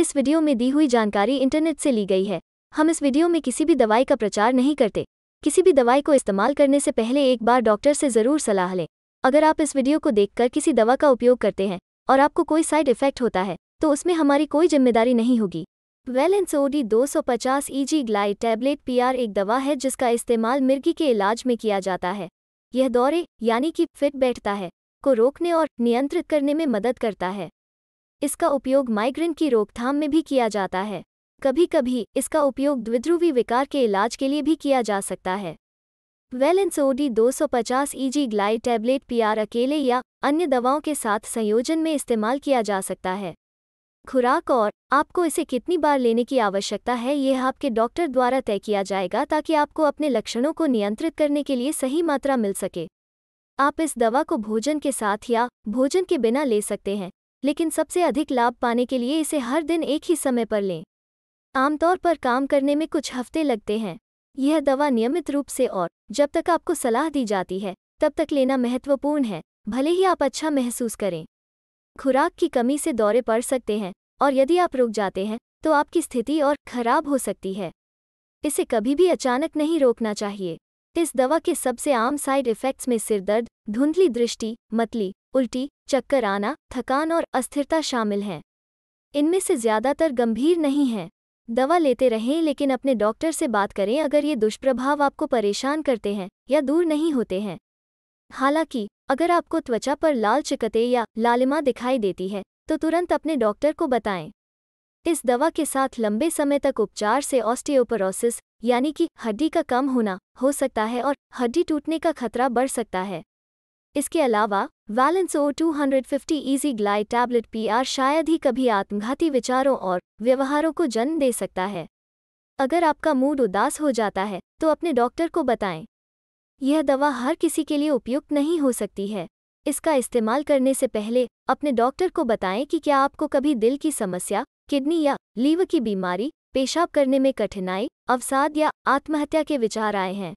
इस वीडियो में दी हुई जानकारी इंटरनेट से ली गई है हम इस वीडियो में किसी भी दवाई का प्रचार नहीं करते किसी भी दवाई को इस्तेमाल करने से पहले एक बार डॉक्टर से ज़रूर सलाह लें अगर आप इस वीडियो को देखकर किसी दवा का उपयोग करते हैं और आपको कोई साइड इफेक्ट होता है तो उसमें हमारी कोई जिम्मेदारी नहीं होगी valance OD 250 easy glide tablet PR एक दवा है जिसका इस्तेमाल मिर्गी के इलाज में किया जाता है यह दौरे यानी कि फिट बैठता है को रोकने और नियंत्रित करने में मदद करता है इसका उपयोग माइग्रेन की रोकथाम में भी किया जाता है कभी कभी इसका उपयोग द्विध्रुवी विकार के इलाज के लिए भी किया जा सकता है valance OD 250 easy glide tablet PR अकेले या अन्य दवाओं के साथ संयोजन में इस्तेमाल किया जा सकता है खुराक और आपको इसे कितनी बार लेने की आवश्यकता है यह आपके डॉक्टर द्वारा तय किया जाएगा ताकि आपको अपने लक्षणों को नियंत्रित करने के लिए सही मात्रा मिल सके आप इस दवा को भोजन के साथ या भोजन के बिना ले सकते हैं लेकिन सबसे अधिक लाभ पाने के लिए इसे हर दिन एक ही समय पर लें आमतौर पर काम करने में कुछ हफ्ते लगते हैं यह दवा नियमित रूप से और जब तक आपको सलाह दी जाती है तब तक लेना महत्वपूर्ण है भले ही आप अच्छा महसूस करें खुराक की कमी से दौरे पड़ सकते हैं और यदि आप रुक जाते हैं तो आपकी स्थिति और खराब हो सकती है इसे कभी भी अचानक नहीं रोकना चाहिए इस दवा के सबसे आम साइड इफ़ेक्ट्स में सिरदर्द धुंधली दृष्टि मतली उल्टी चक्कर आना थकान और अस्थिरता शामिल हैं इनमें से ज़्यादातर गंभीर नहीं हैं दवा लेते रहें लेकिन अपने डॉक्टर से बात करें अगर ये दुष्प्रभाव आपको परेशान करते हैं या दूर नहीं होते हैं हालांकि अगर आपको त्वचा पर लाल चिकते या लालिमा दिखाई देती है तो तुरंत अपने डॉक्टर को बताएं इस दवा के साथ लंबे समय तक उपचार से ऑस्टियोपरोसिस यानी कि हड्डी का कम होना हो सकता है और हड्डी टूटने का खतरा बढ़ सकता है इसके अलावा valance O two hundred fifty easy glide tablet PR शायद ही कभी आत्मघाती विचारों और व्यवहारों को जन्म दे सकता है अगर आपका मूड उदास हो जाता है तो अपने डॉक्टर को बताएं यह दवा हर किसी के लिए उपयुक्त नहीं हो सकती है इसका इस्तेमाल करने से पहले अपने डॉक्टर को बताएं कि क्या आपको कभी दिल की समस्या किडनी या लीवर की बीमारी पेशाब करने में कठिनाई अवसाद या आत्महत्या के विचार आए हैं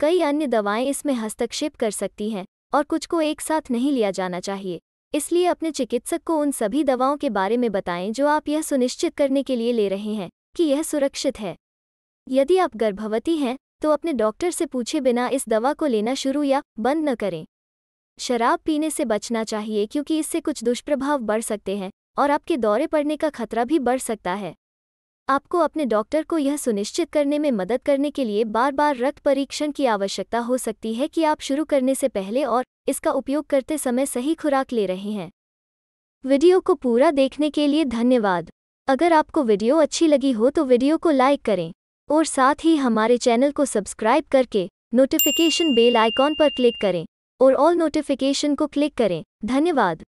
कई अन्य दवाएं इसमें हस्तक्षेप कर सकती हैं और कुछ को एक साथ नहीं लिया जाना चाहिए इसलिए अपने चिकित्सक को उन सभी दवाओं के बारे में बताएं जो आप यह सुनिश्चित करने के लिए ले रहे हैं कि यह सुरक्षित है यदि आप गर्भवती हैं तो अपने डॉक्टर से पूछे बिना इस दवा को लेना शुरू या बंद न करें शराब पीने से बचना चाहिए क्योंकि इससे कुछ दुष्प्रभाव बढ़ सकते हैं और आपके दौरे पड़ने का खतरा भी बढ़ सकता है आपको अपने डॉक्टर को यह सुनिश्चित करने में मदद करने के लिए बार बार रक्त परीक्षण की आवश्यकता हो सकती है कि आप शुरू करने से पहले और इसका उपयोग करते समय सही खुराक ले रहे हैं वीडियो को पूरा देखने के लिए धन्यवाद अगर आपको वीडियो अच्छी लगी हो तो वीडियो को लाइक करें और साथ ही हमारे चैनल को सब्सक्राइब करके नोटिफिकेशन बेल आइकॉन पर क्लिक करें और ऑल नोटिफिकेशन को क्लिक करें धन्यवाद